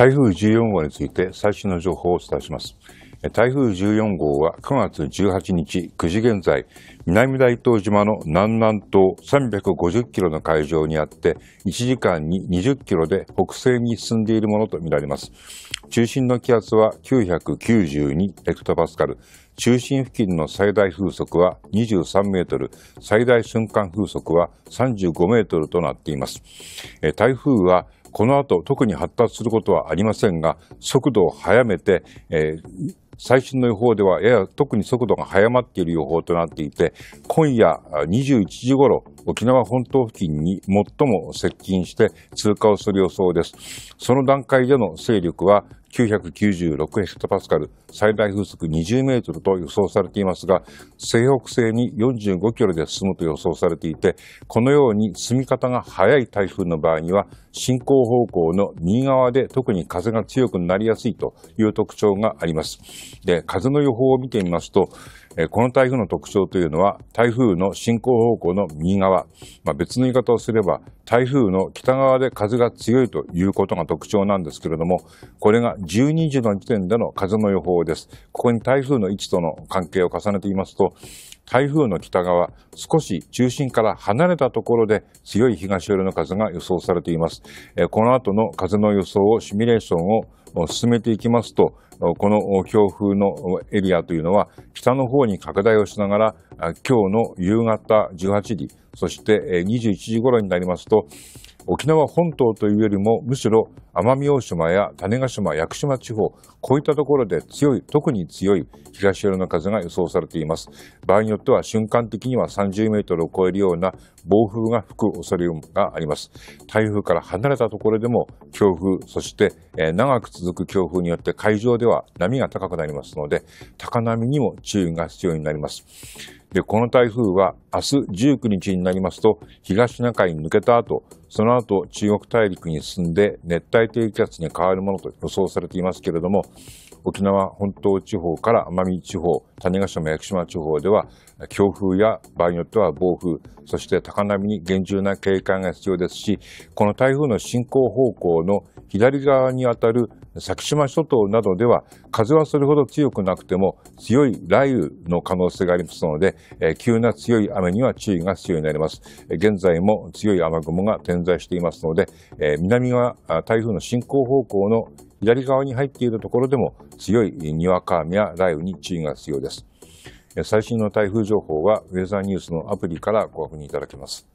台風14号について最新の情報をお伝えします。台風14号は9月18日9時現在、南大東島の南南東350キロの海上にあって、1時間に20キロで北西に進んでいるものとみられます。中心の気圧は992ヘクトパスカル、中心付近の最大風速は23メートル、最大瞬間風速は35メートルとなっています。台風はこの後特に発達することはありませんが速度を速めて、えー、最新の予報ではやや特に速度が速まっている予報となっていて今夜21時ごろ沖縄本島付近に最も接近して通過をする予想です。その段階での勢力は996ヘクトパスカル、最大風速20メートルと予想されていますが、西北西に45キロで進むと予想されていて、このように進み方が速い台風の場合には、進行方向の右側で特に風が強くなりやすいという特徴があります。で、風の予報を見てみますと、この台風の特徴というのは、台風の進行方向の右側、まあ、別の言い方をすれば、台風の北側で風が強いということが特徴なんですけれども、これが12時の時点での風の予報です。ここに台風の位置との関係を重ねていますと、台風の北側、少し中心から離れたところで強い東寄りの風が予想されています。この後の風の予想をシミュレーションを進めていきますと、この強風のエリアというのは北の方に拡大をしながら今日の夕方18時、そして21時頃になりますと、沖縄本島というよりもむしろ奄美大島や種子島屋久島地方こういったところで強い特に強い東寄りの風が予想されています場合によっては瞬間的には30メートルを超えるような暴風が吹く恐れがあります台風から離れたところでも強風そして、長く続く強風によって海上では波が高くなりますので高波にも注意が必要になりますでこの台風は明日19日になりますと東シナ海に抜けた後その後中国大陸に進んで熱帯低気圧に変わるものと予想されていますけれども沖縄本島地方から奄美地方、種子島、屋久島地方では、強風や場合によっては暴風、そして高波に厳重な警戒が必要ですし、この台風の進行方向の左側にあたる先島諸島などでは風はそれほど強くなくても強い雷雨の可能性がありますので、急な強い雨には注意が必要になります。現在も強い雨雲が点在していますので、南側台風の進行方向の左側に入っているところでも強いにわか雨や雷雨に注意が必要です。最新の台風情報はウェザーニュースのアプリからご確認いただけます。